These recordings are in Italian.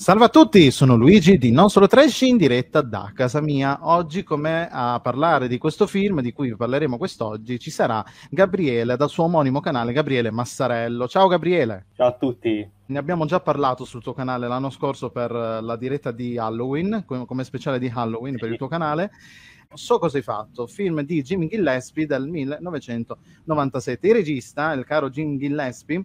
Salve a tutti, sono Luigi di Non Solo Trash in diretta da casa mia. Oggi con me a parlare di questo film di cui parleremo quest'oggi ci sarà Gabriele dal suo omonimo canale Gabriele Massarello. Ciao Gabriele. Ciao a tutti. Ne abbiamo già parlato sul tuo canale l'anno scorso per eh, la diretta di Halloween, come speciale di Halloween per il tuo canale. So cosa hai fatto, film di Jim Gillespie del 1997. Il regista, il caro Jim Gillespie,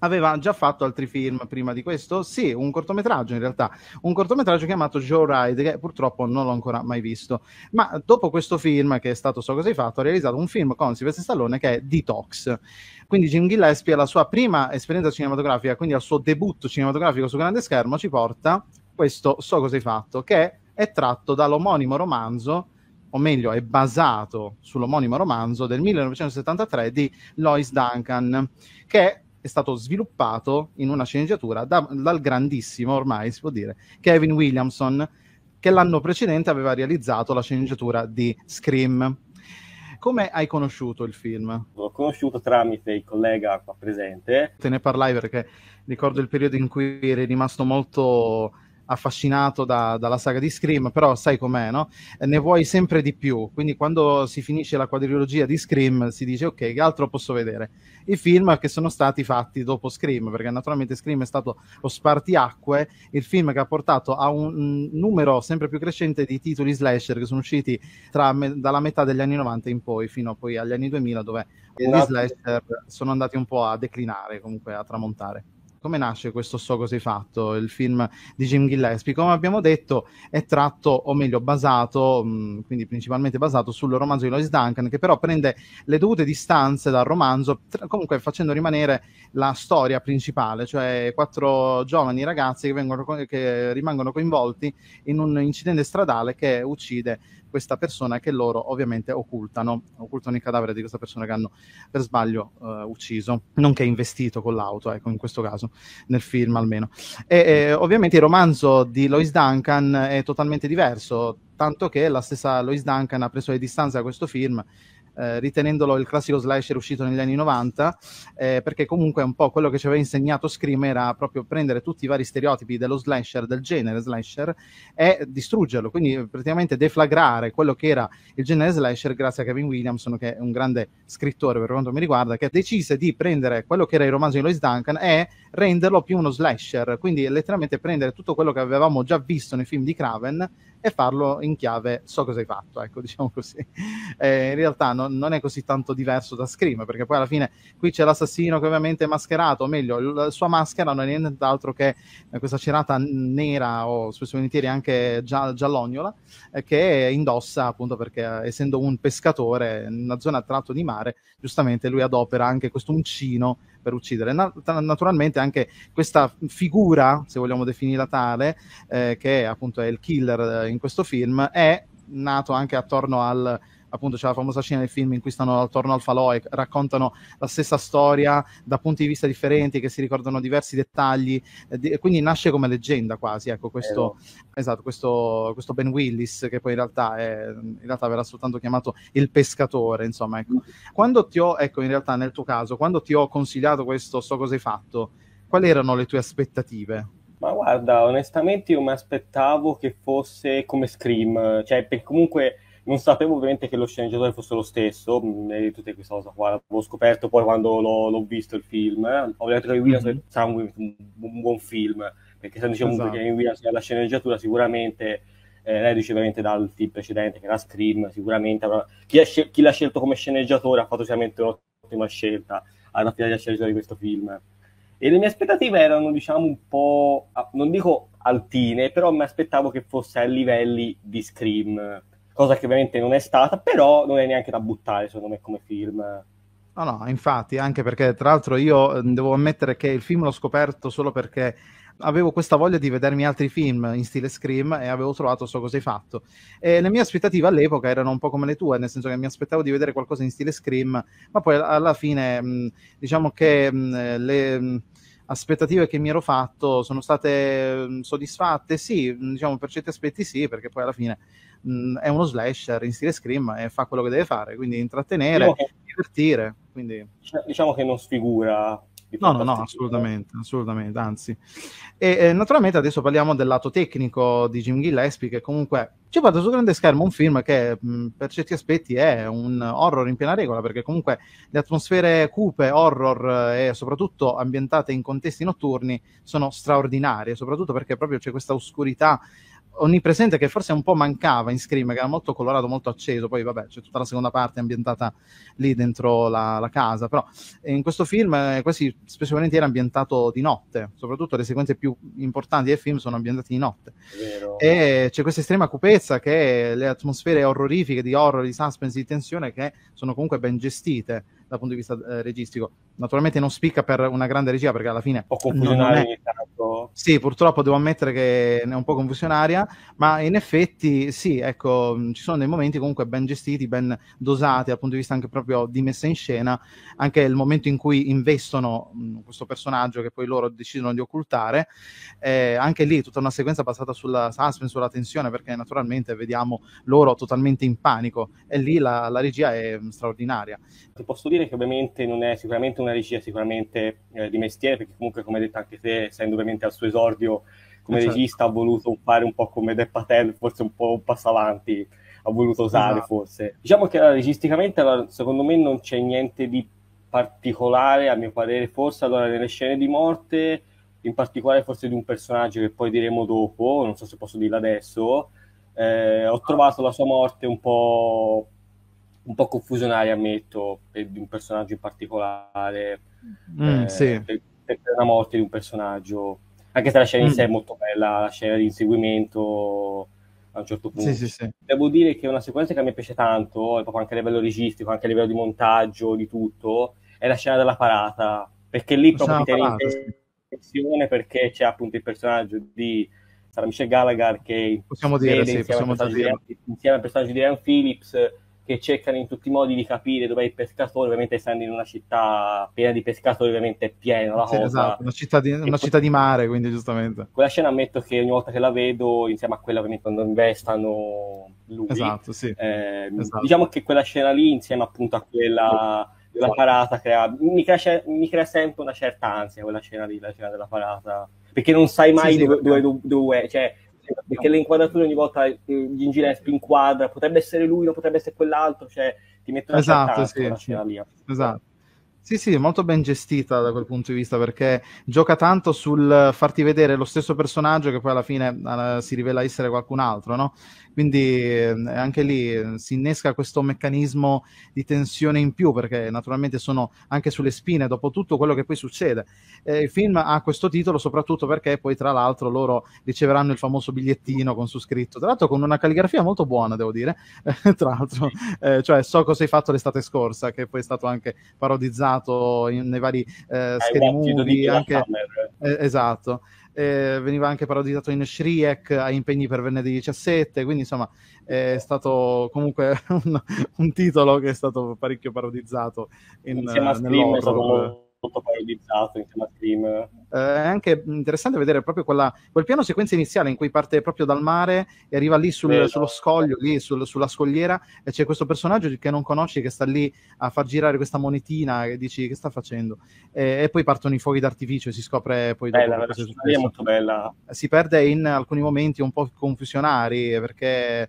aveva già fatto altri film prima di questo? Sì, un cortometraggio in realtà, un cortometraggio chiamato Joe Ride, che purtroppo non l'ho ancora mai visto. Ma dopo questo film che è stato So cosa hai fatto, ha realizzato un film con Sylvester Stallone che è Detox. Quindi Jim Gillespie alla sua prima esperienza cinematografica, quindi al suo debutto cinematografico su grande schermo ci porta questo So cosa hai fatto che è tratto dall'omonimo romanzo o meglio è basato sull'omonimo romanzo del 1973 di Lois Duncan, che è stato sviluppato in una sceneggiatura da, dal grandissimo, ormai si può dire, Kevin Williamson, che l'anno precedente aveva realizzato la sceneggiatura di Scream. Come hai conosciuto il film? L'ho conosciuto tramite il collega qua presente. Te ne parlai perché ricordo il periodo in cui eri rimasto molto affascinato da, dalla saga di Scream, però sai com'è, no? Ne vuoi sempre di più, quindi quando si finisce la quadrilogia di Scream si dice ok, che altro posso vedere? I film che sono stati fatti dopo Scream, perché naturalmente Scream è stato lo spartiacque, il film che ha portato a un mm, numero sempre più crescente di titoli slasher che sono usciti tra, dalla metà degli anni 90 in poi, fino poi agli anni 2000, dove esatto. gli slasher sono andati un po' a declinare, comunque a tramontare come nasce questo So così fatto, il film di Jim Gillespie? Come abbiamo detto, è tratto, o meglio, basato, mm, quindi principalmente basato sul romanzo di Lois Duncan, che però prende le dovute distanze dal romanzo, comunque facendo rimanere la storia principale, cioè quattro giovani ragazzi che, vengono, che rimangono coinvolti in un incidente stradale che uccide questa persona che loro ovviamente occultano, occultano il cadavere di questa persona che hanno per sbaglio eh, ucciso, nonché investito con l'auto, ecco in questo caso, nel film almeno. E, eh, ovviamente il romanzo di Lois Duncan è totalmente diverso, tanto che la stessa Lois Duncan ha preso le distanze da questo film eh, ritenendolo il classico slasher uscito negli anni 90, eh, perché comunque un po' quello che ci aveva insegnato Scream era proprio prendere tutti i vari stereotipi dello slasher, del genere slasher, e distruggerlo, quindi praticamente deflagrare quello che era il genere slasher grazie a Kevin Williamson, che è un grande scrittore per quanto mi riguarda, che decise di prendere quello che era il romanzo di Lois Duncan e renderlo più uno slasher, quindi letteralmente prendere tutto quello che avevamo già visto nei film di Craven e farlo in chiave so cosa hai fatto, ecco, diciamo così. Eh, in realtà non, non, è così tanto diverso da Scream, perché poi alla fine qui c'è l'assassino che ovviamente è mascherato, o meglio, la sua maschera non è nient'altro che questa cerata nera o spesso volentieri anche gia- giallognola eh, che indossa appunto perché eh, essendo un pescatore in una zona a tratto di mare, giustamente lui adopera anche questo uncino per uccidere. Na- naturalmente anche questa figura, se vogliamo definirla tale, eh, che appunto è il killer eh, in questo film, è nato anche attorno al appunto c'è la famosa scena del film in cui stanno attorno al falò e raccontano la stessa storia da punti di vista differenti, che si ricordano diversi dettagli, eh, quindi nasce come leggenda quasi, ecco, questo, eh, esatto, questo, questo, Ben Willis, che poi in realtà, è, in realtà verrà soltanto chiamato il pescatore, insomma, ecco. Quando ti ho, ecco, in realtà nel tuo caso, quando ti ho consigliato questo, so cosa hai fatto, quali erano le tue aspettative? Ma guarda, onestamente io mi aspettavo che fosse come Scream, cioè perché comunque non sapevo ovviamente che lo sceneggiatore fosse lo stesso, di mm, tutte queste cose qua, l'avevo scoperto poi quando l'ho, l'ho visto il film. Ho detto che Williams mm-hmm. sarà un, un, buon film, perché se diciamo esatto. che Williams è la sceneggiatura sicuramente... Eh, lei dice ovviamente dal film precedente che era Scream sicuramente avrà... chi, scel- chi, l'ha scelto come sceneggiatore ha fatto sicuramente un'ottima scelta alla fine della sceneggiatura di questo film e le mie aspettative erano diciamo un po' ah, non dico altine però mi aspettavo che fosse a livelli di Scream cosa che ovviamente non è stata, però non è neanche da buttare secondo me come film. No, no, infatti, anche perché tra l'altro io devo ammettere che il film l'ho scoperto solo perché avevo questa voglia di vedermi altri film in stile Scream e avevo trovato So cosa hai fatto. E le mie aspettative all'epoca erano un po' come le tue, nel senso che mi aspettavo di vedere qualcosa in stile Scream, ma poi alla fine diciamo che le aspettative che mi ero fatto sono state soddisfatte, sì, diciamo per certi aspetti sì, perché poi alla fine mh, mm, è uno slasher in stile scream e fa quello che deve fare, quindi intrattenere, diciamo divertire. Quindi... Diciamo che non sfigura no, no, no, assolutamente, assolutamente, anzi. E eh, naturalmente adesso parliamo del lato tecnico di Jim Gillespie, che comunque ci porta su grande schermo un film che mh, mm, per certi aspetti è un horror in piena regola, perché comunque le atmosfere cupe, horror eh, e soprattutto ambientate in contesti notturni sono straordinarie, soprattutto perché proprio c'è questa oscurità onnipresente che forse un po' mancava in Scream, che era molto colorato, molto acceso, poi vabbè c'è tutta la seconda parte ambientata lì dentro la, la casa, però eh, in questo film eh, quasi spesso volentieri era ambientato di notte, soprattutto le sequenze più importanti del film sono ambientate di notte. Vero. E c'è questa estrema cupezza che le atmosfere orrorifiche di horror, di suspense, di tensione che sono comunque ben gestite dal punto di vista eh, registico. Naturalmente non spicca per una grande regia perché alla fine... O confusionaria è... Sì, purtroppo devo ammettere che è un po' confusionaria, ma in effetti sì, ecco, mm, ci sono dei momenti comunque ben gestiti, ben dosati dal punto di vista anche proprio di messa in scena, anche il momento in cui investono mh, mm, questo personaggio che poi loro decidono di occultare, eh, anche lì tutta una sequenza basata sulla suspense, sulla tensione, perché naturalmente vediamo loro totalmente in panico e lì la, la regia è mm, straordinaria. Ti posso dire dire che ovviamente non è sicuramente una regia sicuramente eh, di mestiere, perché comunque come hai detto anche te, essendo ovviamente al suo esordio come esatto. regista, ha voluto fare un po' come De Patel, forse un po' un passo avanti, ha voluto usare esatto. forse. Diciamo che allora, registicamente allora, secondo me non c'è niente di particolare, a mio parere, forse allora nelle scene di morte, in particolare forse di un personaggio che poi diremo dopo, non so se posso dirlo adesso, eh, ho trovato la sua morte un po' un po' confusionaria, ammetto, per, di un personaggio in particolare, mm, eh, sì. per, per, la morte di un personaggio. Anche se la scena mm. in sé è molto bella, la scena di inseguimento a un certo punto. Sì, sì, sì. Devo dire che è una sequenza che mi piace tanto, proprio anche a livello registico, anche a livello di montaggio, di tutto, è la scena della parata, perché lì proprio ti tiene in tensione perché c'è appunto il personaggio di sarà Michel Gallagher che possiamo dire, sì, possiamo insieme, dire. insieme al personaggio di Ryan Phillips che cercano in tutti i modi di capire dove è il pescatore, ovviamente essendo in una città piena di pescatori, ovviamente è piena la sì, cosa. Esatto, una, città di, una città di, mare, quindi giustamente. Quella scena ammetto che ogni volta che la vedo, insieme a quella ovviamente quando investano lui, esatto, sì. eh, esatto. diciamo che quella scena lì insieme appunto a quella La parata crea, mi, crea, mi, crea, sempre una certa ansia quella scena lì, la scena della parata, perché non sai mai sì, dove, dove, dove, dove, cioè perché le inquadrature ogni volta eh, gli inginespi inquadra, potrebbe essere lui, non potrebbe essere quell'altro, cioè ti mettono esatto, a sì, sì. Esatto. Sì, sì, molto ben gestita da quel punto di vista perché gioca tanto sul farti vedere lo stesso personaggio che poi alla fine uh, si rivela essere qualcun altro, no? Quindi ehm, anche lì ehm, si innesca questo meccanismo di tensione in più perché naturalmente sono anche sulle spine dopo tutto quello che poi succede. Eh, il film ha questo titolo soprattutto perché poi tra l'altro loro riceveranno il famoso bigliettino con su scritto, tra l'altro con una calligrafia molto buona devo dire, eh, tra l'altro, eh, cioè so cosa hai fatto l'estate scorsa che poi è stato anche parodizzato in, nei vari eh, eh scary movie. Anche... Eh, esatto eh, veniva anche parodizzato in Shriek, a impegni per venerdì 17, quindi insomma è stato comunque un, un titolo che è stato parecchio parodizzato in, Insieme a Scream, molto paralizzato insieme tema Scream. Eh, è anche interessante vedere proprio quella, quel piano sequenza iniziale in cui parte proprio dal mare e arriva lì sul, eh, sullo scoglio, lì sul, sulla scogliera, e c'è questo personaggio che non conosci che sta lì a far girare questa monetina e dici che sta facendo. E, e poi partono i fuochi d'artificio e si scopre poi... Bella, la la è molto bella. Si perde in alcuni momenti un po' confusionari perché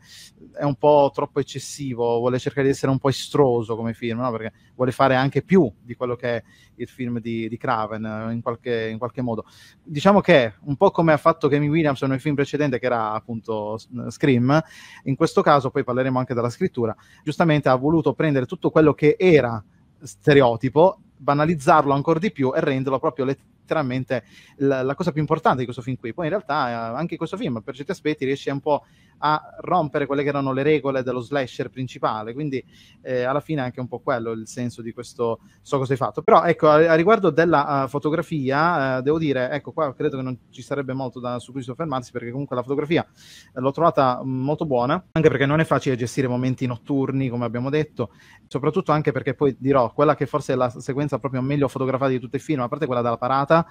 è un po' troppo eccessivo, vuole cercare di essere un po' estroso come film, no? perché vuole fare anche più di quello che è il film film di, di Craven eh, in qualche, in qualche, modo. Diciamo che un po' come ha fatto Kemi Williams nel film precedente, che era appunto eh, Scream, in questo caso poi parleremo anche della scrittura, giustamente ha voluto prendere tutto quello che era stereotipo, banalizzarlo ancora di più e renderlo proprio letteralmente letteralmente la, la, cosa più importante di questo film qui. Poi in realtà eh, anche questo film per certi aspetti riesce un po' a rompere quelle che erano le regole dello slasher principale. Quindi eh, alla fine è anche un po' quello il senso di questo so cosa hai fatto. Però ecco, a, a riguardo della uh, fotografia, uh, devo dire, ecco qua credo che non ci sarebbe molto da, su cui soffermarsi perché comunque la fotografia eh, l'ho trovata molto buona, anche perché non è facile gestire momenti notturni, come abbiamo detto, soprattutto anche perché poi dirò quella che forse è la sequenza proprio meglio fotografata di tutti i film, a parte quella della parata,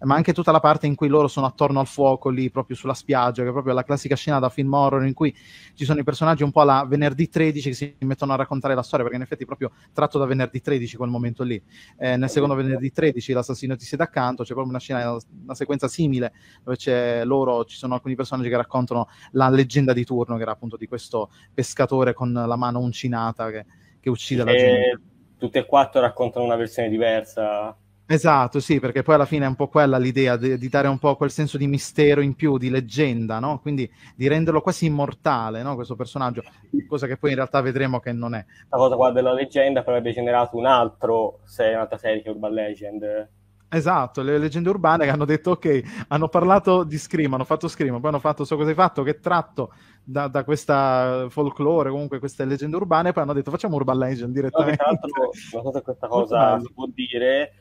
ma anche tutta la parte in cui loro sono attorno al fuoco lì proprio sulla spiaggia, che è proprio la classica scena da film horror horror in cui ci sono i personaggi un po' alla venerdì 13 che si mettono a raccontare la storia, perché in effetti è proprio tratto da venerdì 13 quel momento lì. Eh, nel secondo venerdì 13 l'assassino ti siede accanto, c'è proprio una scena, una sequenza simile dove c'è loro, ci sono alcuni personaggi che raccontano la leggenda di turno, che era appunto di questo pescatore con la mano uncinata che, che uccide e la gente. Tutte e quattro raccontano una versione diversa Esatto, sì, perché poi alla fine è un po' quella l'idea di, di, dare un po' quel senso di mistero in più, di leggenda, no? Quindi di renderlo quasi immortale, no? Questo personaggio, cosa che poi in realtà vedremo che non è. La cosa qua della leggenda avrebbe generato un altro, se è un'altra serie che Urban Legend. Esatto, le leggende urbane che hanno detto ok, hanno parlato di Scream, hanno fatto Scream, poi hanno fatto so cosa hai fatto, che tratto da, da questa folklore, comunque queste leggende urbane, poi hanno detto facciamo Urban Legend direttamente. No, tra l'altro, questa cosa si può dire,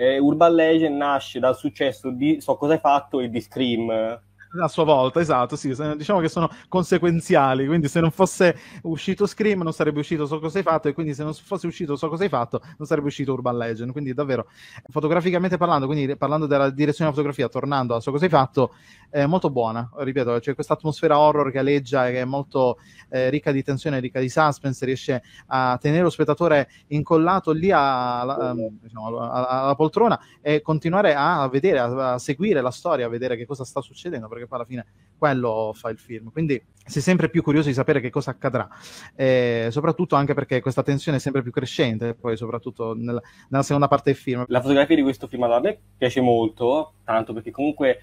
eh, Urban Legend nasce dal successo di So cosa hai fatto e di Scream, a sua volta, esatto, sì, diciamo che sono conseguenziali, quindi se non fosse uscito Scream non sarebbe uscito So Cosa Hai Fatto e quindi se non fosse uscito So Cosa Hai Fatto non sarebbe uscito Urban Legend, quindi davvero fotograficamente parlando, quindi parlando della direzione della fotografia, tornando a So Cosa Hai Fatto, è molto buona, ripeto, c'è cioè questa atmosfera horror che alleggia, che è molto eh, ricca di tensione, ricca di suspense, riesce a tenere lo spettatore incollato lì alla, ehm, diciamo, alla poltrona e continuare a vedere, a seguire la storia, a vedere che cosa sta succedendo, perché poi alla fine quello fa il film. Quindi sei sempre più curioso di sapere che cosa accadrà, eh, soprattutto anche perché questa tensione è sempre più crescente, poi soprattutto nel, nella seconda parte del film. La fotografia di questo film a me piace molto, tanto perché comunque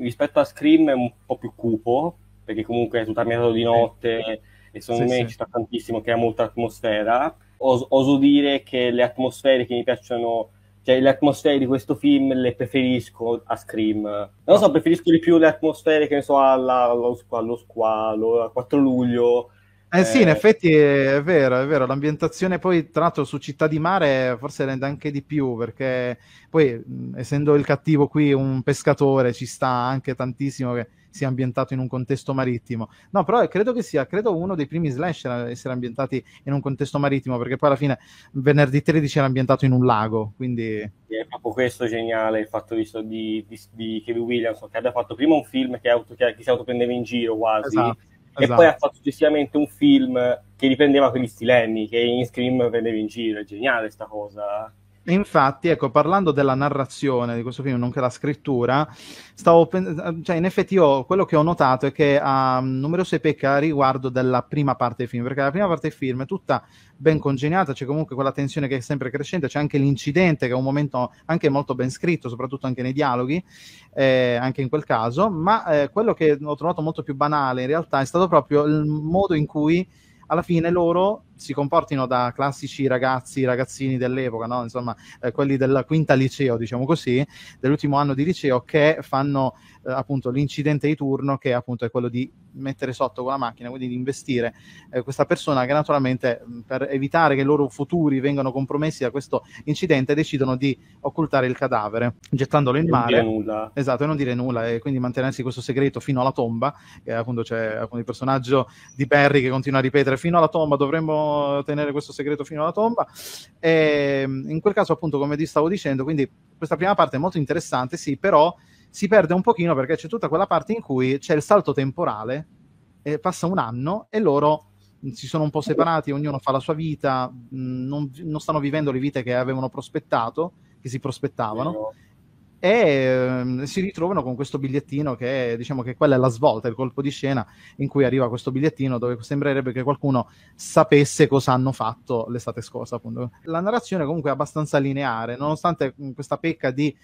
rispetto a Scream è un po' più cupo, perché comunque è tutto ambientato di notte sì. e secondo sì, me sì. ci sta tantissimo, crea molta atmosfera. Os- oso dire che le atmosfere che mi piacciono cioè, le atmosfere di questo film le preferisco a Scream. Non lo so, preferisco di più le atmosfere, che ne so, alla, allo, allo squalo, a 4 luglio. Eh, eh sì, in eh. effetti è vero, è vero. L'ambientazione poi, tra l'altro, su Città di Mare forse rende anche di più, perché poi, essendo il cattivo qui un pescatore, ci sta anche tantissimo che sia ambientato in un contesto marittimo. No, però credo che sia credo uno dei primi slasher a essere ambientati in un contesto marittimo, perché poi alla fine venerdì 13 era ambientato in un lago, quindi... È proprio questo geniale il fatto di, di, di, di Kevin Williamson, che abbia fatto prima un film che, auto, che, che si autoprendeva in giro quasi, esatto, e esatto. poi ha esatto. fatto successivamente un film che riprendeva quegli stilenni che in Scream prendeva in giro, è geniale sta cosa. Infatti, ecco, parlando della narrazione di questo film, nonché la scrittura, pen- cioè, in effetti io quello che ho notato è che ha um, numerose pecche a riguardo della prima parte del film, perché la prima parte del film è tutta ben congegnata, c'è comunque quella tensione che è sempre crescente, c'è anche l'incidente che è un momento anche molto ben scritto, soprattutto anche nei dialoghi, eh, anche in quel caso, ma eh, quello che ho trovato molto più banale in realtà è stato proprio il modo in cui alla fine loro si comportino da classici ragazzi, ragazzini dell'epoca, no? insomma, eh, quelli della quinta liceo, diciamo così, dell'ultimo anno di liceo, che fanno eh, appunto l'incidente di turno, che appunto è quello di mettere sotto con la macchina, quindi di investire eh, questa persona che naturalmente mm, per evitare che i loro futuri vengano compromessi da questo incidente decidono di occultare il cadavere, gettandolo in mare. Non dire nulla. Esatto, e non dire nulla, e quindi mantenersi questo segreto fino alla tomba, che appunto c'è appunto, il personaggio di Perry che continua a ripetere fino alla tomba dovremmo tenere questo segreto fino alla tomba. E, ehm, in quel caso, appunto, come ti stavo dicendo, quindi questa prima parte è molto interessante, sì, però si perde un pochino perché c'è tutta quella parte in cui c'è il salto temporale, eh, passa un anno e loro mm, si sono un po' separati, ognuno fa la sua vita, mm, non, non, stanno vivendo le vite che avevano prospettato, che si prospettavano e eh, si ritrovano con questo bigliettino che è, diciamo che quella è la svolta, il colpo di scena in cui arriva questo bigliettino dove sembrerebbe che qualcuno sapesse cosa hanno fatto l'estate scorsa appunto. La narrazione comunque è abbastanza lineare, nonostante questa pecca di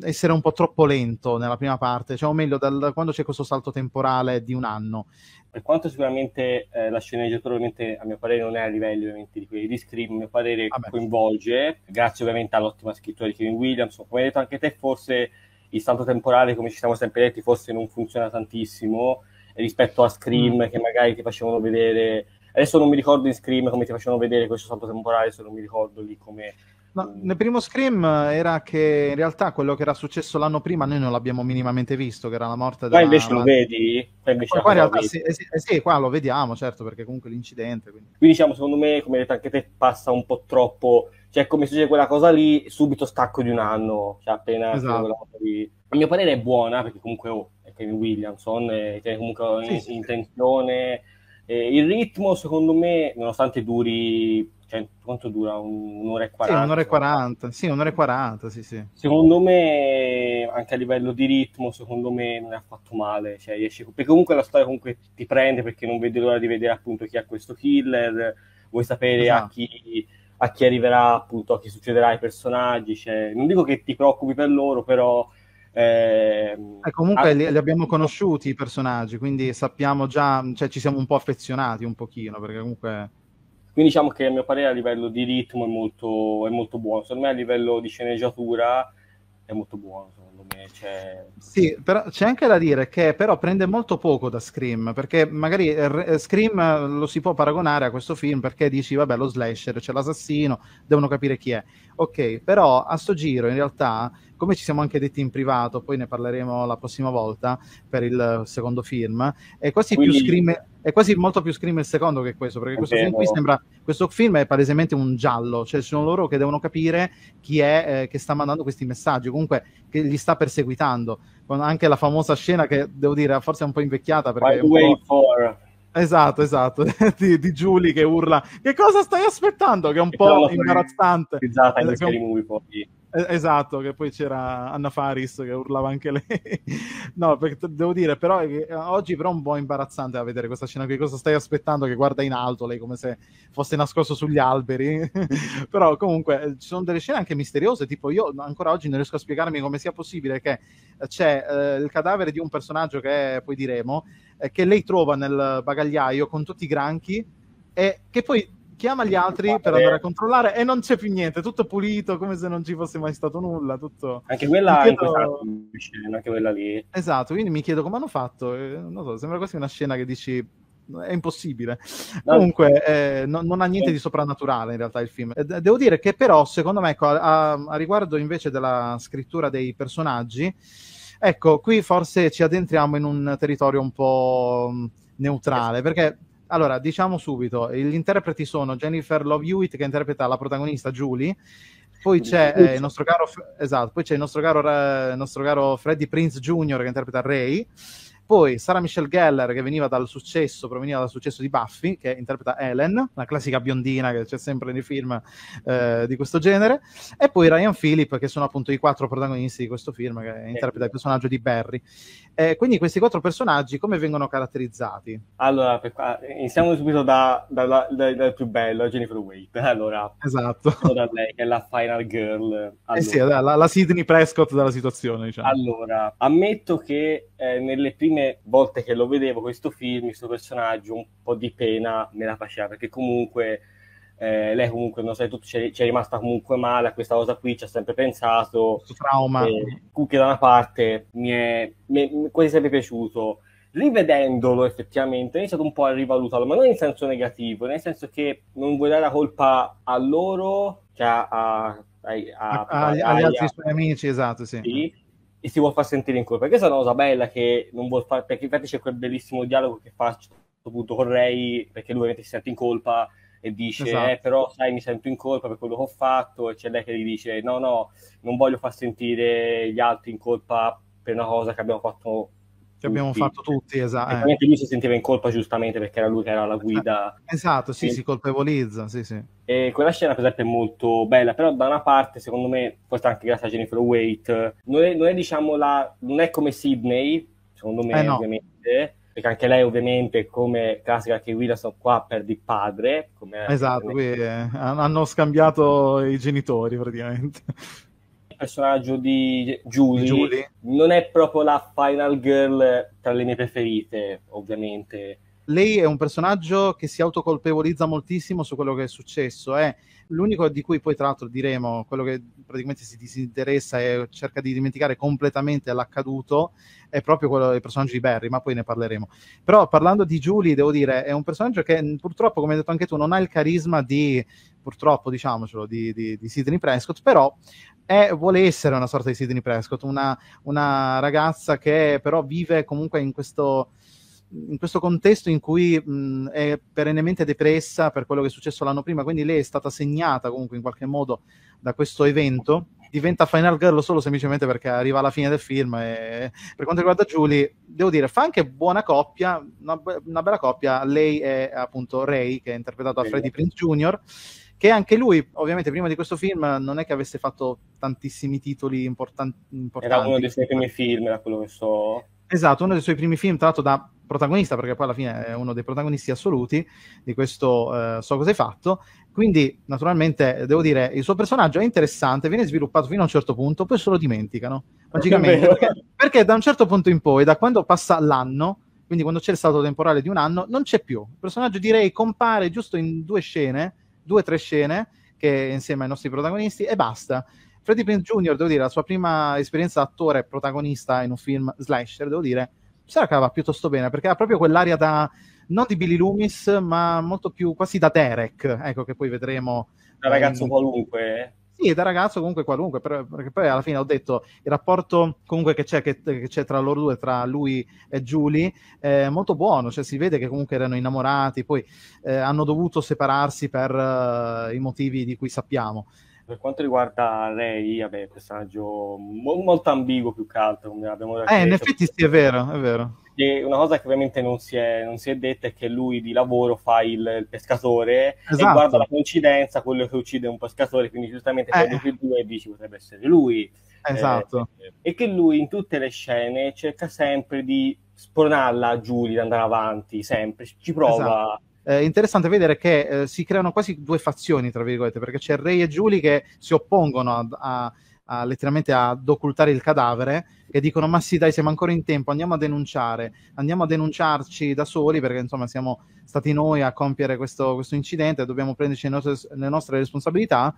essere un po' troppo lento nella prima parte, cioè, o meglio, dal, quando c'è questo salto temporale di un anno per quanto sicuramente eh, la sceneggiatura ovviamente a mio parere non è a livello ovviamente di quelli di Scream, a mio parere ah, coinvolge, grazie ovviamente all'ottima scrittura di Kevin Williams, come hai detto anche te forse il salto temporale come ci siamo sempre detti forse non funziona tantissimo eh, rispetto a Scream mm. che magari ti facevano vedere, adesso non mi ricordo in Scream come ti facevano vedere questo salto temporale, se non mi ricordo lì come No, nel primo Scream era che in realtà quello che era successo l'anno prima noi non l'abbiamo minimamente visto, che era la morte della... Qua invece lo vedi? Qua, invece qua in realtà sì, eh sì, eh sì, qua lo vediamo, certo, perché comunque l'incidente... Quindi. Qui diciamo, secondo me, come hai detto anche te, passa un po' troppo... Cioè, come succede quella cosa lì, subito stacco di un anno, cioè appena... Esatto. Lì. A mio parere è buona, perché comunque oh, è Kevin Williamson, è, cioè, comunque sì, in, intenzione eh, il ritmo, secondo me, nonostante duri cioè, quanto dura? un'ora e quaranta? Sì, un'ora e quaranta, sì, un'ora e quaranta, sì, sì. Secondo me, anche a livello di ritmo, secondo me non è affatto male, cioè, riesce... perché comunque la storia comunque ti prende, perché non vedi l'ora di vedere appunto chi ha questo killer, vuoi sapere esatto. a, chi, a chi arriverà, appunto, a chi succederà ai personaggi, cioè, non dico che ti preoccupi per loro, però eh, eh, comunque li, li, abbiamo conosciuti i personaggi, quindi sappiamo già, cioè ci siamo un po' affezionati un pochino, perché comunque... Quindi diciamo che a mio parere a livello di ritmo è molto, è molto buono, secondo me a livello di sceneggiatura è molto buono secondo me. Cioè... Sì, però c'è anche da dire che però prende molto poco da Scream, perché magari eh, eh, Scream eh, lo si può paragonare a questo film perché dici vabbè lo slasher, c'è l'assassino, devono capire chi è. Ok, però a sto giro in realtà, come ci siamo anche detti in privato, poi ne parleremo la prossima volta per il secondo film, è quasi Quindi... più Scream è quasi molto più Scream il secondo che questo, perché questo film, sembra, questo film è palesemente un giallo, cioè sono loro che devono capire chi è eh, che sta mandando questi messaggi, comunque che li sta perseguitando, con anche la famosa scena che devo dire forse è un po' invecchiata perché... Way for... Esatto, esatto, di, di Julie che urla che cosa stai aspettando? Che è un po' imbarazzante. Esatto, in Scary Movie poi eh, esatto, che poi c'era Anna Faris che urlava anche lei. no, perché, devo dire, però eh, oggi però è un po' imbarazzante da vedere questa scena qui. Cosa stai aspettando che guarda in alto lei come se fosse nascosto sugli alberi? però comunque eh, ci sono delle scene anche misteriose, tipo io ancora oggi non riesco a spiegarmi come sia possibile che c'è eh, il cadavere di un personaggio che è, poi diremo, eh, che lei trova nel bagagliaio con tutti i granchi e che poi chiama gli altri per andare a controllare e non c'è più niente, tutto pulito, come se non ci fosse mai stato nulla. Tutto... Anche quella mi chiedo... scena, anche quella lì. Esatto, quindi mi chiedo come hanno fatto. Eh, so, sembra quasi una scena che dici è impossibile. No, Comunque, eh, no, non ha niente di soprannaturale in realtà il film. Eh, devo dire che, però, secondo me, ecco, a, a, riguardo invece della scrittura dei personaggi, ecco, qui forse ci addentriamo in un territorio un po' mm, neutrale, perché allora, diciamo subito, gli interpreti sono Jennifer Love Hewitt che interpreta la protagonista Julie, poi c'è, eh, il, nostro caro, esatto, poi c'è il nostro caro, nostro caro Freddie Prince Jr. che interpreta Ray, poi Sara Michelle Geller, che veniva dal successo, proveniva dal successo di Buffy, che interpreta Helen la classica biondina che c'è sempre nei film eh, di questo genere. E poi Ryan Phillip, che sono appunto i quattro protagonisti di questo film, che interpreta il personaggio di Barry. Eh, quindi questi quattro personaggi come vengono caratterizzati? Allora, per, iniziamo subito da, da, da, dal più bello, Jennifer Waite Allora, esatto. Da lei, che è la final girl. Allora. Eh sì, la, la Sidney Prescott della situazione, diciamo. Allora, ammetto che eh, nelle prime volte che lo vedevo questo film, questo personaggio un po' di pena me la faceva perché comunque eh, lei comunque, non sai tu, c'è, c'è, rimasta comunque male a questa cosa qui, ci ha sempre pensato. Questo trauma. Eh, che da una parte mi è, mi è, mi è quasi sempre piaciuto. Rivedendolo effettivamente ho iniziato un po' a rivalutarlo, ma non in senso negativo, nel senso che non vuoi dare la colpa a loro, cioè a, a, a, a agli altri suoi amici, esatto, sì. sì e si vuole far sentire in colpa. Perché è una cosa bella che non vuol fare, perché infatti c'è quel bellissimo dialogo che fa a un punto con Ray, perché lui ovviamente si sente in colpa e dice, eh, esatto. eh, però sai, mi sento in colpa per quello che ho fatto, e c'è lei che gli dice, no, no, non voglio far sentire gli altri in colpa per una cosa che abbiamo fatto che abbiamo fatto tutti, esatto. Eh. Lui si sentiva in colpa giustamente perché era lui che era la esatto. guida. Esatto, sì, e... si colpevolizza, sì, sì. E quella scena, per esempio, è molto bella, però da una parte, secondo me, forse anche grazie a Jennifer Waite, non è, non è, diciamo, la... non è come Sydney, secondo me, eh no. ovviamente, perché anche lei ovviamente come classica che guida sono qua per il padre. Esatto, qui, eh, hanno scambiato i genitori praticamente il personaggio di Julie, di Julie, non è proprio la Final Girl tra le mie preferite, ovviamente. Lei è un personaggio che si autocolpevolizza moltissimo su quello che è successo. È eh. l'unico di cui poi, tra l'altro, diremo quello che praticamente si disinteressa e cerca di dimenticare completamente l'accaduto è proprio quello del personaggio di Barry, ma poi ne parleremo. Però parlando di Julie, devo dire, è un personaggio che mm, purtroppo, come hai detto anche tu, non ha il carisma di purtroppo diciamocelo, di, di, di Sidney Prescott, però è, vuole essere una sorta di Sidney Prescott, una, una ragazza che però vive comunque in questo in questo contesto in cui mh, è perennemente depressa per quello che è successo l'anno prima, quindi lei è stata segnata comunque in qualche modo da questo evento. Diventa Final Girl solo semplicemente perché arriva alla fine del film. E... Per quanto riguarda Julie, devo dire, fa anche buona coppia, una, una bella coppia. Lei è appunto Ray, che è interpretato da Freddy Prince Jr che anche lui, ovviamente, prima di questo film non è che avesse fatto tantissimi titoli importanti. importanti. Era uno dei suoi primi film, era quello che so. Esatto, uno dei suoi primi film, tratto da protagonista, perché poi alla fine è uno dei protagonisti assoluti di questo eh, So cosa hai fatto. Quindi, naturalmente, devo dire, il suo personaggio è interessante, viene sviluppato fino a un certo punto, poi se lo dimenticano, magicamente. Perché, perché da un certo punto in poi, da quando passa l'anno, quindi quando c'è il stato temporale di un anno, non c'è più. Il personaggio, direi, compare giusto in due scene, due o tre scene che, insieme ai nostri protagonisti e basta. Freddie Prinze Jr., devo dire, la sua prima esperienza attore protagonista in un film slasher, devo dire, se la cava piuttosto bene perché ha proprio quell'aria da non di Billy Loomis, ma molto più quasi da Derek, ecco che poi vedremo. Un ragazzo in... qualunque. Eh. Sì, da ragazzo comunque qualunque, perché poi alla fine ho detto il rapporto comunque che c'è, che, che c'è tra loro due, tra lui e Julie, è molto buono, cioè si vede che comunque erano innamorati, poi eh, hanno dovuto separarsi per uh, i motivi di cui sappiamo. Per quanto riguarda lei, vabbè, personaggio mo- molto ambiguo più che altro, come abbiamo Eh, in effetti sì, è vero, è vero e una cosa che ovviamente non si, è, non si è detta è che lui di lavoro fa il, il pescatore esatto. e guarda la coincidenza, quello che uccide un pescatore, quindi giustamente eh. prendi quei due dici potrebbe essere lui. Eh, esatto. Eh, e che lui in tutte le scene cerca sempre di spronarla a Giulia ad andare avanti, sempre, ci prova. Esatto. Eh, interessante vedere che eh, si creano quasi due fazioni, tra virgolette, perché c'è Ray e Julie che si oppongono a, a, a, letteralmente ad occultare il cadavere e dicono ma sì dai siamo ancora in tempo andiamo a denunciare andiamo a denunciarci da soli perché insomma siamo stati noi a compiere questo, questo incidente dobbiamo prenderci le nostre, le nostre responsabilità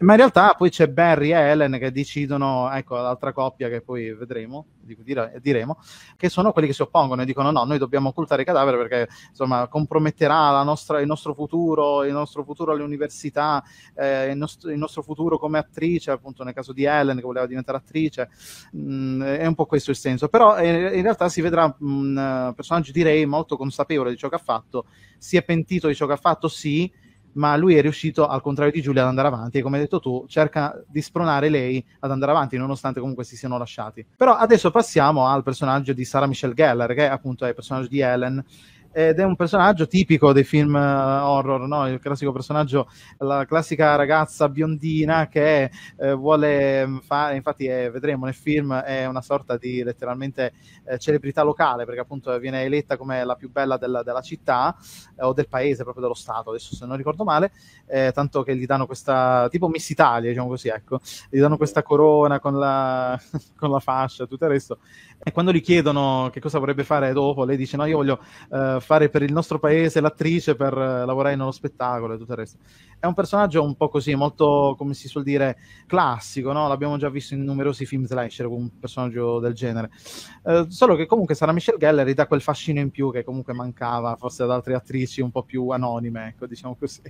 ma in realtà poi c'è Barry e Helen che decidono, ecco l'altra coppia che poi vedremo, dire, diremo, che sono quelli che si oppongono e dicono no, noi dobbiamo occultare i cadaveri perché insomma comprometterà nostra, il nostro futuro, il nostro futuro all'università, eh, il, nostro, il, nostro, futuro come attrice, appunto nel caso di Helen che voleva diventare attrice, mh, mm, è un po' questo il senso. Però eh, in realtà si vedrà un mm, personaggio direi molto consapevole di ciò che ha fatto, si è pentito di ciò che ha fatto, sì ma lui è riuscito, al contrario di Giulia, ad andare avanti e come hai detto tu, cerca di spronare lei ad andare avanti, nonostante comunque si siano lasciati. Però adesso passiamo al personaggio di Sarah Michelle Geller, che è appunto è il personaggio di Ellen, ed è un personaggio tipico dei film eh, horror, no? il classico personaggio, la classica ragazza biondina che eh, vuole mm, fare, infatti è, eh, vedremo nel film, è una sorta di letteralmente eh, celebrità locale perché appunto viene eletta come la più bella del, della città eh, o del paese, proprio dello Stato, adesso se non ricordo male, eh, tanto che gli danno questa, tipo Miss Italia, diciamo così, ecco, gli danno questa corona con la, con la fascia, tutto il resto. E quando gli chiedono che cosa vorrebbe fare dopo, lei dice no, io voglio... Eh, fare per il nostro paese l'attrice per eh, lavorare in uno spettacolo e tutto il resto. È un personaggio un po' così, molto, come si suol dire, classico, no? L'abbiamo già visto in numerosi film slasher con un personaggio del genere. Eh, solo che comunque sarà Michelle Gellar dà quel fascino in più che comunque mancava forse ad altre attrici un po' più anonime, ecco, diciamo così.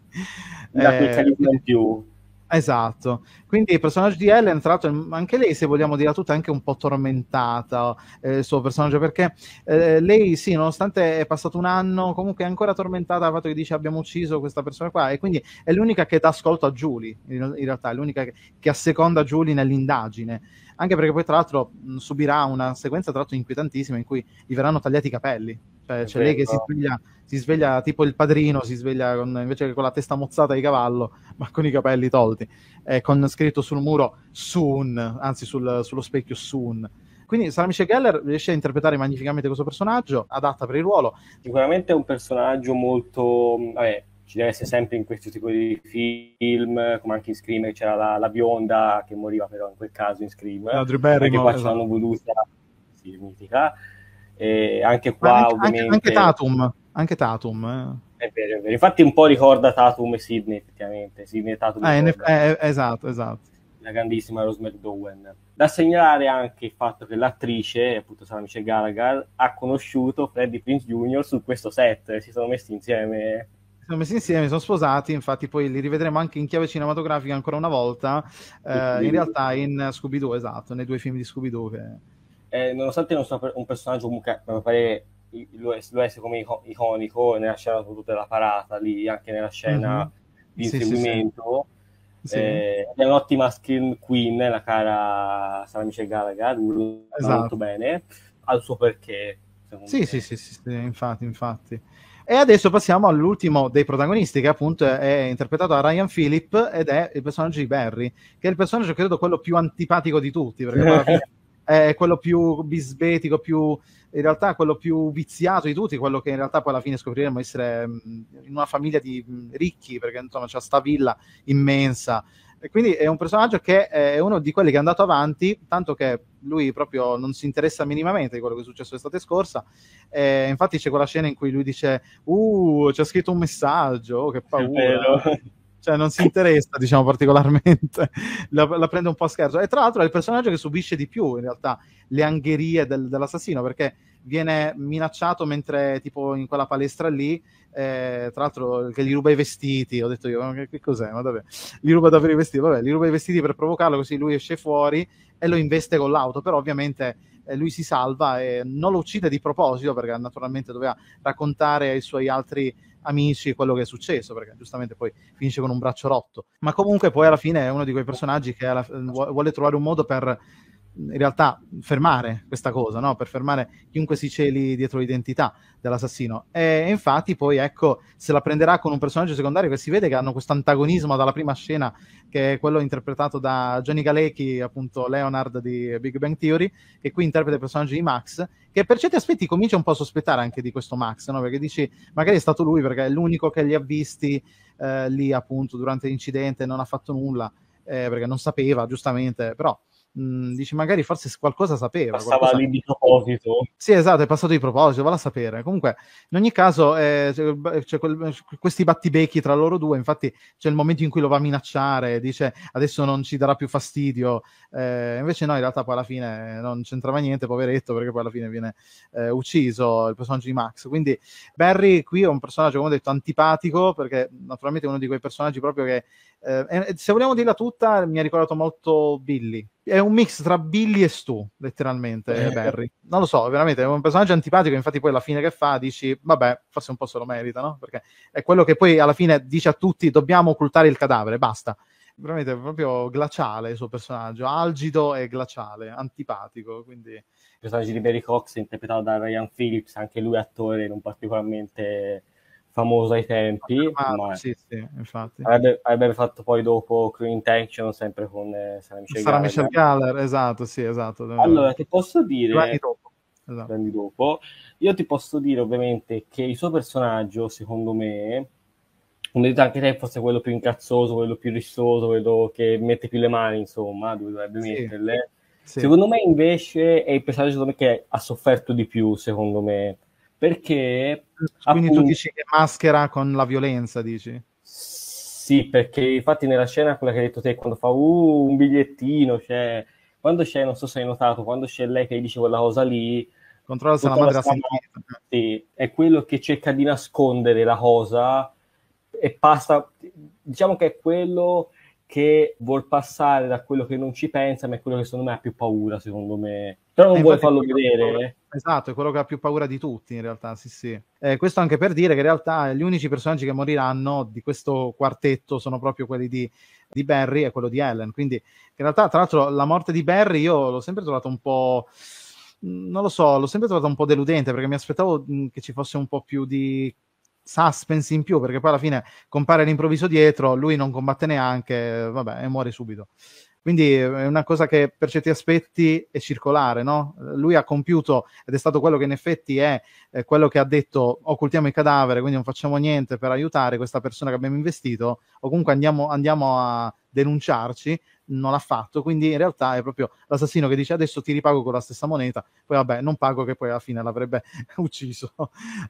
Da eh, quel carisma in più Esatto, quindi il personaggio di Ellen, tra l'altro anche lei, se vogliamo dire a tutti, è anche un po' tormentata eh, il suo personaggio, perché eh, lei sì, nonostante è passato un anno, comunque è ancora tormentata dal fatto che dice abbiamo ucciso questa persona qua e quindi è l'unica che dà ascolto a Julie, in, in realtà è l'unica che, che asseconda Julie nell'indagine, anche perché poi tra l'altro mh, subirà una sequenza tra l'altro inquietantissima in cui gli verranno tagliati i capelli cioè, c'è lei che si sveglia, si sveglia, tipo il padrino, si sveglia con, invece che con la testa mozzata di cavallo, ma con i capelli tolti, eh, con scritto sul muro Soon, anzi sul, sullo specchio Soon. Quindi Sarah Michelle Geller riesce a interpretare magnificamente questo personaggio, adatta per il ruolo. Sicuramente è un personaggio molto... Vabbè, ci deve essere sempre in questo tipo di film, come anche in Scream c'era la, la, bionda che moriva però in quel caso in Scream. La Drew Barrymore. Anche qua esatto. ci hanno voluta, sì, mitica. E anche qua, anche, ovviamente. Anche, Tatum. Anche Tatum eh. È vero, è vero. Infatti, un po' ricorda Tatum e Sidney, effettivamente. Sidney e Tatum. Ah, eh, NF- eh, esatto, esatto. La grandissima Rose Dowen. Da segnalare anche il fatto che l'attrice, appunto sarà Michelle Gallagher, ha conosciuto Freddie Prince Jr. su questo set. Si sono messi insieme sono messi insieme, sono sposati, infatti poi li rivedremo anche in chiave cinematografica ancora una volta, eh, in realtà in Scooby-Doo, esatto, nei due film di Scooby-Doo che eh, nonostante non sia un personaggio comunque, a mio parere, lo è, lo è come iconico nella scena soprattutto della parata lì, anche nella scena mm-hmm. di sì, inseguimento. Sì, sì. eh, è un'ottima skin queen, la cara Sarah Michelle Gallagher, esatto. molto bene, al suo perché. Sì, sì, sì, sì, infatti, infatti. E adesso passiamo all'ultimo dei protagonisti, che appunto è interpretato da Ryan Phillip ed è il personaggio di Barry, che è il personaggio credo quello più antipatico di tutti, perché è quello più bisbetico, più in realtà quello più viziato di tutti, quello che in realtà poi alla fine scopriremo essere mm, in una famiglia di mm, ricchi, perché insomma c'è sta villa immensa. E quindi è un personaggio che è uno di quelli che è andato avanti, tanto che lui proprio non si interessa minimamente di quello che è successo l'estate scorsa. Eh, infatti c'è quella scena in cui lui dice: Uh, c'è scritto un messaggio, oh, che paura cioè non si interessa diciamo particolarmente la, la, prende un po' a scherzo e tra l'altro è il personaggio che subisce di più in realtà le angherie del, dell'assassino perché viene minacciato mentre tipo in quella palestra lì eh, tra l'altro che gli ruba i vestiti ho detto io ma che, che cos'è ma vabbè gli ruba davvero i vestiti vabbè gli ruba i vestiti per provocarlo così lui esce fuori e lo investe con l'auto però ovviamente eh, lui si salva e non lo uccide di proposito perché naturalmente doveva raccontare ai suoi altri amici quello che è successo, perché giustamente poi finisce con un braccio rotto. Ma comunque poi alla fine è uno di quei personaggi che alla, vuole trovare un modo per in realtà fermare questa cosa, no? per fermare chiunque si celi dietro l'identità dell'assassino. E infatti poi ecco, se la prenderà con un personaggio secondario che si vede che hanno questo antagonismo dalla prima scena, che è quello interpretato da Johnny Galecki, appunto Leonard di Big Bang Theory, che qui interpreta il personaggio di Max, che per certi aspetti comincia un po' a sospettare anche di questo Max, no? perché dici magari è stato lui perché è l'unico che li ha visti eh, lì appunto durante l'incidente, non ha fatto nulla. Eh, perché non sapeva giustamente, però mh, dici magari forse qualcosa sapeva. Passava qualcosa... lì di proposito. Sì, esatto, è passato di proposito, vale a sapere. Comunque, in ogni caso, eh, c'è, c'è quel, eh, questi battibecchi tra loro due, infatti c'è il momento in cui lo va a minacciare, dice adesso non ci darà più fastidio, eh, invece no, in realtà poi alla fine eh, non c'entrava niente, poveretto, perché poi alla fine viene eh, ucciso il personaggio di Max. Quindi Barry qui è un personaggio, come ho detto, antipatico, perché naturalmente è uno di quei personaggi proprio che, eh, se vogliamo dirla tutta, mi ha ricordato molto Billy è un mix tra Billy e Stu, letteralmente, eh. Barry. Non lo so, veramente è un personaggio antipatico, infatti poi alla fine che fa dici, vabbè, forse un po' se lo merita, no? Perché è quello che poi alla fine dice a tutti, dobbiamo occultare il cadavere, basta. Veramente è proprio glaciale il suo personaggio, algido e glaciale, antipatico, quindi... Il personaggio di Barry Cox interpretato da Ryan Phillips, anche lui attore non particolarmente famoso ai tempi, ah, ma sì, sì, avrebbe, avrebbe, fatto poi dopo Crew Intention sempre con eh, Sarah Michelle, Sarah Galler, Michelle Galler. Esatto, sì, esatto. Allora, ti posso dire... Due dopo. Esatto. Anni dopo. Io ti posso dire ovviamente che il suo personaggio, secondo me, un detto anche te fosse quello più incazzoso, quello più rissoso, quello che mette più le mani, insomma, dove dovrebbe sì. metterle. Sì. Secondo me invece è il personaggio che ha sofferto di più, secondo me perché... Quindi appunto, tu dici che maschera con la violenza, dici? Sì, perché infatti nella scena quella che hai detto te quando fa uh, un bigliettino, cioè quando c'è, non so se hai notato, quando c'è lei che dice quella cosa lì, controlla se la madre la sentita. Sì, è quello che cerca di nascondere la cosa e passa, diciamo che è quello che vuol passare da quello che non ci pensa, ma è quello che secondo me ha più paura, secondo me. Però non eh, vuoi farlo vedere. Esatto, è quello che ha più paura di tutti in realtà, sì sì. Eh, questo anche per dire che in realtà gli unici personaggi che moriranno di questo quartetto sono proprio quelli di, di Barry e quello di Ellen. Quindi in realtà, tra l'altro, la morte di Barry io l'ho sempre trovata un po'... Non lo so, l'ho sempre trovata un po' deludente perché mi aspettavo che ci fosse un po' più di suspense in più perché poi alla fine compare all'improvviso dietro, lui non combatte neanche, vabbè, e muore subito. Quindi è una cosa che per certi aspetti è circolare, no? Lui ha compiuto, ed è stato quello che in effetti è, è eh, quello che ha detto occultiamo il cadavere, quindi non facciamo niente per aiutare questa persona che abbiamo investito, o comunque andiamo, andiamo a denunciarci, non ha fatto, quindi in realtà è proprio l'assassino che dice adesso ti ripago con la stessa moneta, poi vabbè non pago che poi alla fine l'avrebbe ucciso.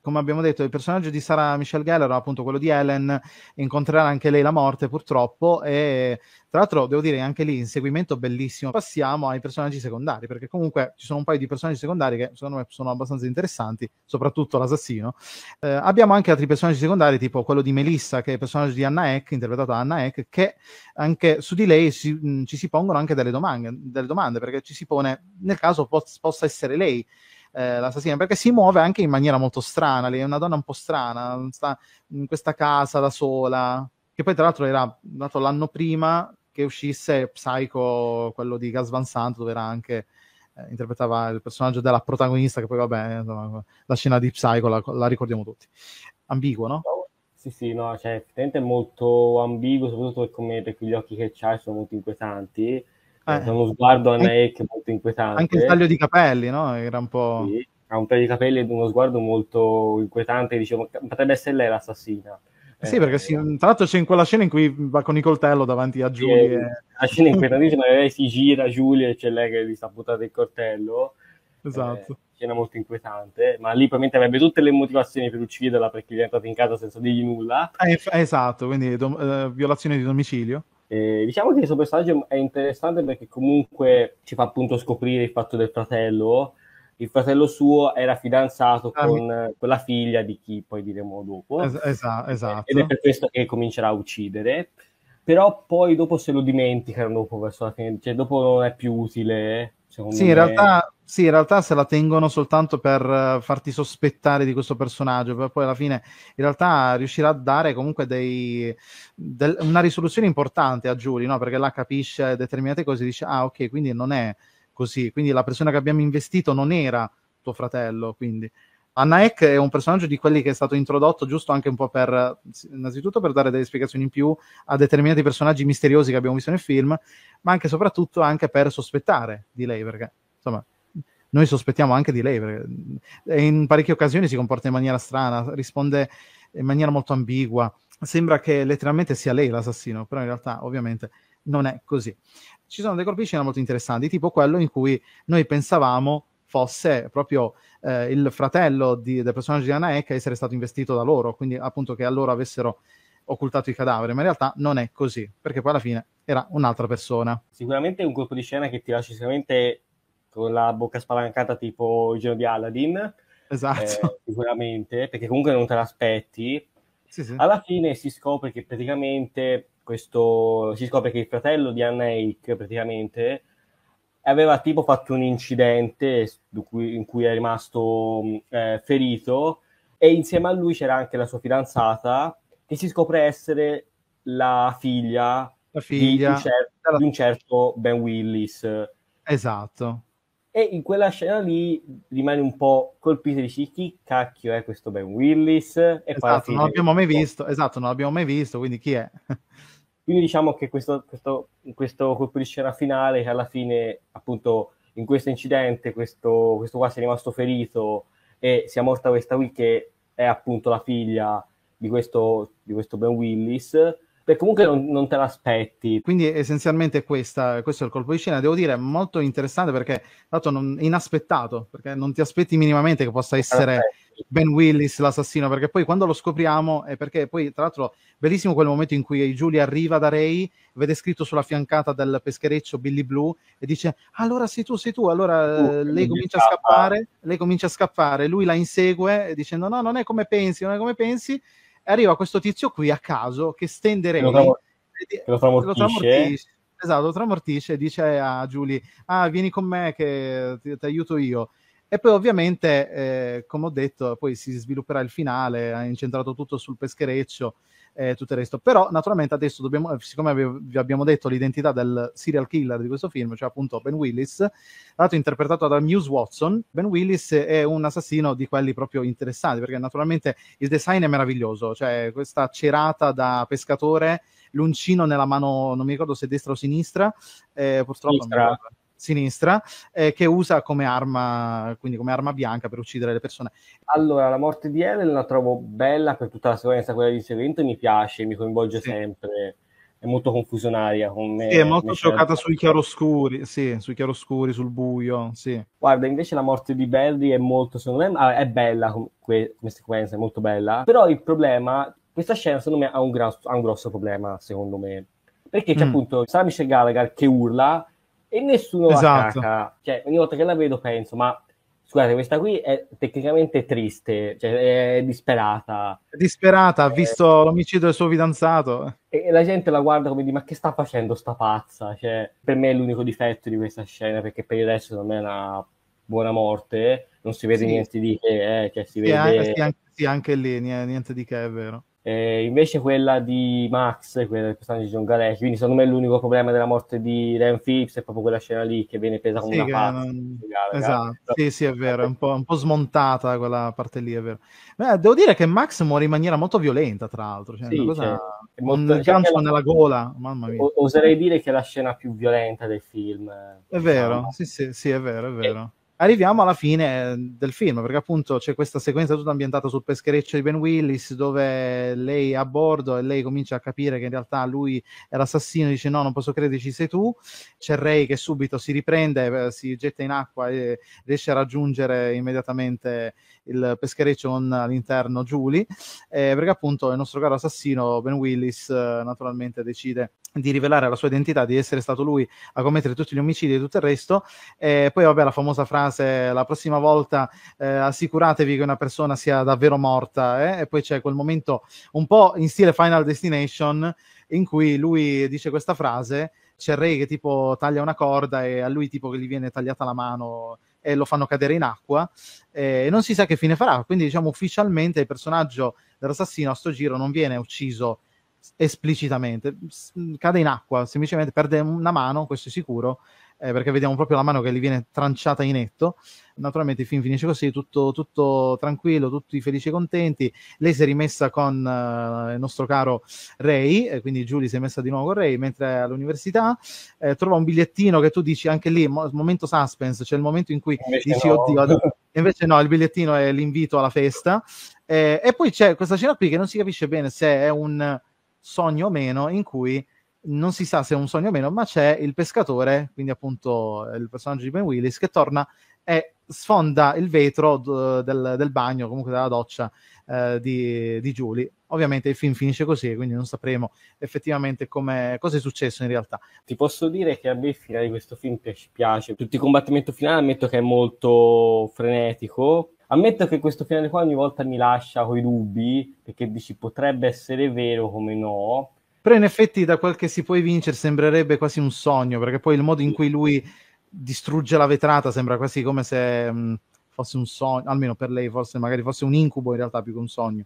Come abbiamo detto, il personaggio di Sara Michelle Geller, appunto quello di Helen, incontrerà anche lei la morte purtroppo e tra l'altro devo dire anche lì inseguimento bellissimo. Passiamo ai personaggi secondari, perché comunque ci sono un paio di personaggi secondari che secondo me sono abbastanza interessanti, soprattutto l'assassino. Eh, abbiamo anche altri personaggi secondari, tipo quello di Melissa, che è il personaggio di Anna Eck, interpretato da Anna Eck, che anche su di lei si ci si pongono anche delle domande, delle domande, perché ci si pone, nel caso po- possa essere lei eh, l'assassina, perché si muove anche in maniera molto strana, lei è una donna un po' strana, sta in questa casa da sola, che poi tra l'altro era nato l'anno prima che uscisse Psycho, quello di Gas Van Sant, dove era anche eh, interpretava il personaggio della protagonista che poi vabbè insomma, la scena di Psycho la, la ricordiamo tutti ambiguo no? Sì, sì, no, cioè, effettivamente è molto ambiguo, soprattutto per, come, perché gli occhi che c'hai sono molto inquietanti. Eh, eh uno sguardo a Naek molto inquietante. Anche il taglio di capelli, no? Era un po'... Sì, ha un paio di capelli ed uno sguardo molto inquietante. Dicevo, potrebbe essere lei l'assassina. Eh, sì, perché si, tra l'altro c'è in quella scena in cui va con il coltello davanti a Giulia. Sì, la scena inquietantissima, lei si gira Giulia e c'è lei che gli sta buttando il coltello. Esatto. Eh, scena molto inquietante, ma lì probabilmente avrebbe tutte le motivazioni per ucciderla perché gli è entrato in casa senza dirgli nulla. Eh, esatto, quindi dom- eh, violazione di domicilio. Eh, diciamo che il suo personaggio è interessante perché comunque ci fa appunto scoprire il fatto del fratello. Il fratello suo era fidanzato ah, con, mi... Eh, con, figlia di chi poi diremo dopo. Es- esa- esatto. Ed è per questo che comincerà a uccidere. Però poi dopo se lo dimenticano dopo verso la fine, cioè dopo non è più utile sì, me... in realtà, sì, in realtà se la tengono soltanto per eh, farti sospettare di questo personaggio, però poi alla fine in realtà riuscirà a dare comunque dei, del, una risoluzione importante a Giulia, no? perché la capisce determinate cose e dice, ah ok, quindi non è così, quindi la persona che abbiamo investito non era tuo fratello, quindi... Anna Eck è un personaggio di quelli che è stato introdotto giusto anche un po' per, innanzitutto per dare delle spiegazioni in più a determinati personaggi misteriosi che abbiamo visto nel film, ma anche e soprattutto anche per sospettare di lei, perché insomma noi sospettiamo anche di lei, perché in parecchie occasioni si comporta in maniera strana, risponde in maniera molto ambigua, sembra che letteralmente sia lei l'assassino, però in realtà ovviamente non è così. Ci sono dei colpi di scena molto interessanti, tipo quello in cui noi pensavamo fosse proprio eh, il fratello di, del personaggio di Anna a essere stato investito da loro, quindi appunto che a loro avessero occultato i cadaveri, ma in realtà non è così, perché poi alla fine era un'altra persona. Sicuramente è un colpo di scena che ti lascia sicuramente con la bocca spalancata tipo il giorno di Aladdin. Esatto. Eh, sicuramente, perché comunque non te l'aspetti. Sì, sì. Alla fine si scopre che praticamente questo si scopre che il fratello di Anna Hick praticamente aveva tipo fatto un incidente in cui è rimasto mm, eh, ferito e insieme a lui c'era anche la sua fidanzata che si scopre essere la figlia, la figlia. Di, un certo, di un certo Ben Willis. Esatto. E in quella scena lì rimane un po' colpito e dici chi cacchio è questo Ben Willis? E esatto, non l'abbiamo mai visto, esatto, non l'abbiamo mai visto, quindi chi è? Quindi diciamo che questo, questo, questo colpo di scena finale, che alla fine appunto in questo incidente questo, questo qua si è rimasto ferito e si è morta questa qui che è appunto la figlia di questo, di questo Ben Willis, beh, comunque non, non, te l'aspetti. Quindi essenzialmente questa, questo è il colpo di scena, devo dire, molto interessante perché dato non, inaspettato, perché non ti aspetti minimamente che possa essere... Perfetto Ben Willis l'assassino, perché poi quando lo scopriamo è perché poi, tra l'altro, bellissimo quel momento in cui Julie arriva da Ray, vede scritto sulla fiancata del peschereccio Billy Blue e dice allora sei tu, sei tu, allora uh, lei comincia a scappare, lei comincia a scappare, lui la insegue dicendo no, non è come pensi, non è come pensi, e arriva questo tizio qui a caso che stende Ray, che lo, tramortisce, esatto, lo tramortisce e dice a Julie, ah vieni con me che ti, ti aiuto io e poi ovviamente, eh, come ho detto, poi si svilupperà il finale, ha incentrato tutto sul peschereccio e eh, tutto il resto. Però naturalmente adesso dobbiamo, siccome vi abbiamo detto l'identità del serial killer di questo film, cioè appunto Ben Willis, tra l'altro interpretato da Muse Watson, Ben Willis è un assassino di quelli proprio interessanti, perché naturalmente il design è meraviglioso, cioè questa cerata da pescatore l'uncino nella mano, non mi ricordo se destra o sinistra, eh, purtroppo sinistra sinistra eh, che usa come arma, quindi come arma bianca per uccidere le persone. Allora, la morte di Ellen la trovo bella per tutta la sequenza, quella di seguente mi piace, mi coinvolge sì. sempre. È molto confusionaria con me. Sì, è molto giocata sui chiaroscuri, sì, sui chiaroscuri, sul buio, sì. Guarda, invece la morte di Barry è molto, secondo me, è bella come, sequenza, è molto bella. Però il problema, questa scena secondo me ha un, grosso, ha un grosso problema, secondo me. Perché c'è mm. appunto Samice Gallagher che urla e nessuno esatto. la caca. Cioè, ogni volta che la vedo penso, ma scusate, questa qui è tecnicamente triste, cioè è disperata. È disperata, ha eh. visto l'omicidio del suo fidanzato. E la gente la guarda come di ma che sta facendo sta pazza? Cioè, per me è l'unico difetto di questa scena, perché per il resto secondo è una buona morte, non si vede sì. niente di che, eh, cioè si sì, vede... Anche, sì, anche, lì niente di che, è vero. Eh, invece quella di Max, quella del personaggio di John Galecki, quindi secondo me l'unico problema della morte di Ren Phillips è proprio quella scena lì che viene presa come sì, una parte. Non... Esatto, Però... sì, sì, è vero, è un po', un po', smontata quella parte lì, è vero. Beh, devo dire che Max muore in maniera molto violenta, tra l'altro, cioè, sì, cosa... cioè, molto... un cioè, gancio la... nella gola, mamma mia. O- oserei dire che è la scena più violenta del film. È diciamo. vero, sì, sì, sì, è vero, è vero. E arriviamo alla fine eh, del film, perché appunto c'è questa sequenza tutta ambientata sul peschereccio di Ben Willis, dove lei è a bordo e lei comincia a capire che in realtà lui è l'assassino, dice no, non posso crederci, sei tu. C'è Ray che subito si riprende, eh, si getta in acqua e riesce a raggiungere immediatamente il peschereccio con all'interno Julie, eh, perché appunto il nostro caro assassino Ben Willis eh, naturalmente decide di rivelare la sua identità, di essere stato lui a commettere tutti gli omicidi e tutto il resto. E eh, poi vabbè la famosa frase se la prossima volta eh, assicuratevi che una persona sia davvero morta eh? e poi c'è quel momento un po' in stile Final Destination in cui lui dice questa frase c'è Ray che tipo taglia una corda e a lui tipo che gli viene tagliata la mano e lo fanno cadere in acqua e non si sa che fine farà quindi diciamo ufficialmente il personaggio dell'assassino a sto giro non viene ucciso esplicitamente cade in acqua semplicemente perde una mano questo è sicuro eh, perché vediamo proprio la mano che gli viene tranciata in netto. Naturalmente il film finisce così, tutto, tutto tranquillo, tutti felici e contenti. Lei si è rimessa con eh, il nostro caro Ray, eh, quindi Julie si è messa di nuovo con Ray mentre è all'università. Eh, trova un bigliettino che tu dici anche lì, mo- momento suspense, cioè il momento in cui invece dici no. oddio, adesso... invece no, il bigliettino è l'invito alla festa. Eh, e poi c'è questa scena qui che non si capisce bene se è un sogno o meno, in cui non si sa se è un sogno o meno, ma c'è il pescatore, quindi appunto eh, il personaggio di Ben Willis, che torna e sfonda il vetro d- del, del, bagno, comunque della doccia eh, di, di, Julie. Ovviamente il film finisce così, quindi non sapremo effettivamente cosa è successo in realtà. Ti posso dire che a me il finale di questo film piace. Tutti i combattimenti finali ammetto che è molto frenetico, Ammetto che questo finale qua ogni volta mi lascia coi dubbi, perché dici potrebbe essere vero come no, però in effetti da quel che si può vincere sembrerebbe quasi un sogno, perché poi il modo in cui lui distrugge la vetrata sembra quasi come se mh, mm, fosse un sogno, almeno per lei forse magari fosse un incubo in realtà più che un sogno.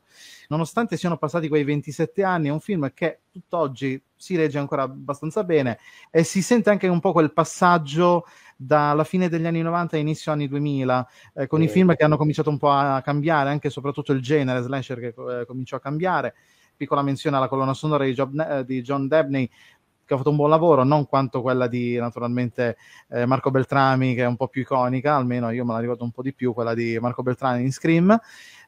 Nonostante siano passati quei 27 anni, è un film che tutt'oggi si legge ancora abbastanza bene e si sente anche un po' quel passaggio dalla fine degli anni 90 inizio anni 2000, eh, con eh. i film che hanno cominciato un po' a cambiare, anche e soprattutto il genere slasher che eh, cominciò a cambiare piccola menzione alla colonna sonora di, Job, eh, di John Debney che ha fatto un buon lavoro, non quanto quella di naturalmente eh, Marco Beltrami, che è un po' più iconica, almeno io me la ricordo un po' di più, quella di Marco Beltrami in Scream.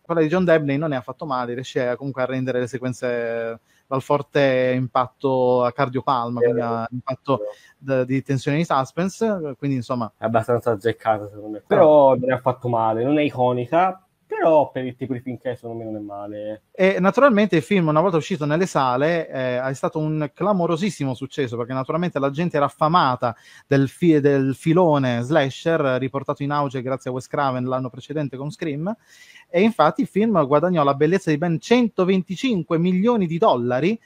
Quella di John Debney non ne ha fatto male, riesce comunque a rendere le sequenze dal forte impatto a cardiopalma, quindi a eh, impatto d- di tensione di suspense, quindi insomma... È abbastanza azzeccata secondo me, però me ne ha male, non è iconica, però per il tipo di film che è secondo me non è male. E naturalmente il film una volta uscito nelle sale eh, è stato un clamorosissimo successo perché naturalmente la gente era affamata del, fi- del filone slasher riportato in auge grazie a Wes Craven l'anno precedente con Scream e infatti il film guadagnò la bellezza di ben 125 milioni di dollari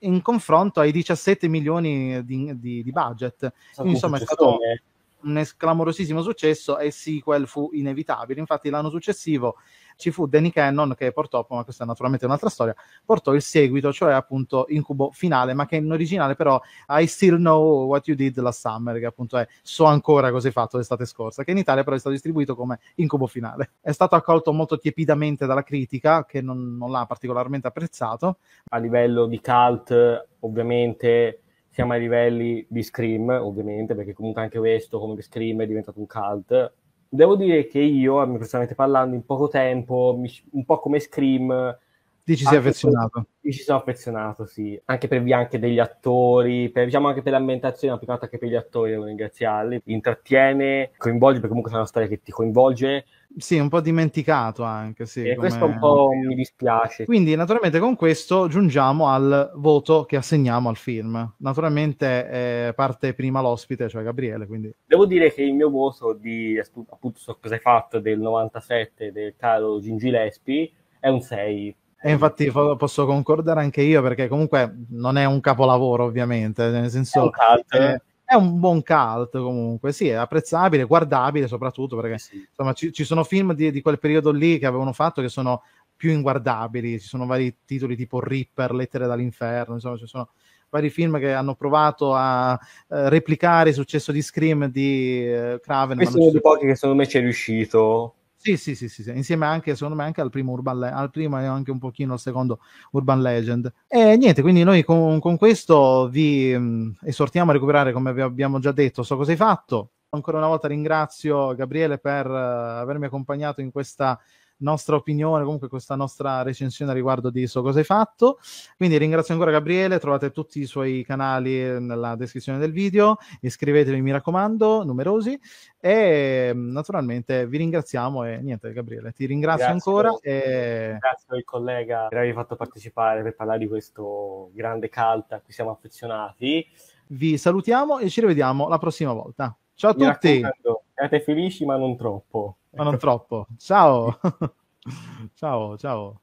in confronto ai 17 milioni di, di, di budget. Insomma, è stato... È un clamorosissimo successo e il sequel fu inevitabile. Infatti, l'anno successivo ci fu Danny Cannon che portò, ma questa è naturalmente un'altra storia, portò il seguito, cioè appunto Incubo finale, ma che in originale però I Still Know What You Did Last Summer, che appunto è So ancora cosa hai fatto l'estate scorsa, che in Italia però è stato distribuito come Incubo finale. È stato accolto molto tiepidamente dalla critica, che non, non l'ha particolarmente apprezzato. A livello di cult, ovviamente siamo ai livelli di Scream, ovviamente, perché comunque anche questo, come Scream, è diventato un cult. Devo dire che io, personalmente parlando, in poco tempo, un po' come Scream... Ti ci sei affezionato? Io ci sono affezionato, sì. Anche per via anche degli attori, per, diciamo anche per l'ambientazione, ma più che altro anche per gli attori, devo ringraziarli. Intrattiene, coinvolge, perché comunque è una storia che ti coinvolge, sì, un po' dimenticato anche. Sì, e come... questo un po' mi dispiace. Quindi, naturalmente, con questo giungiamo al voto che assegniamo al film. Naturalmente eh, parte prima l'ospite, cioè Gabriele. Quindi... Devo dire che il mio voto di appunto so cosa hai fatto del 97 del caro Gingilespi è un 6. E infatti posso concordare anche io perché comunque non è un capolavoro ovviamente, nel senso è un cult, eh, è un buon cult comunque, sì, è apprezzabile, guardabile soprattutto perché eh sì. insomma, ci, ci, sono film di, di, quel periodo lì che avevano fatto che sono più inguardabili, ci sono vari titoli tipo Ripper, Lettere dall'inferno, insomma ci sono vari film che hanno provato a eh, replicare il successo di Scream di eh, Craven. Questo è uno dei pochi che secondo me ci è riuscito sì, sì, sì, sì, sì, insieme anche, secondo me, anche al primo Urban Legend, al primo e anche un pochino al secondo Urban Legend. E niente, quindi noi con, con questo vi mh, mm, esortiamo a recuperare, come vi abbiamo già detto, so cosa hai fatto. Ancora una volta ringrazio Gabriele per uh, avermi accompagnato in questa nostra opinione, comunque questa nostra recensione riguardo di So Cosa Hai Fatto. Quindi ringrazio ancora Gabriele, trovate tutti i suoi canali eh, nella descrizione del video, iscrivetevi mi raccomando, numerosi, e mm, naturalmente vi ringraziamo e niente Gabriele, ti ringrazio Grazie ancora. E... Ringrazio il collega per avermi fatto partecipare per parlare di questo grande cult a cui siamo affezionati. Vi salutiamo e ci rivediamo la prossima volta. Ciao a Mi tutti. Siete felici ma non troppo. Ma non troppo. Ciao. ciao, ciao.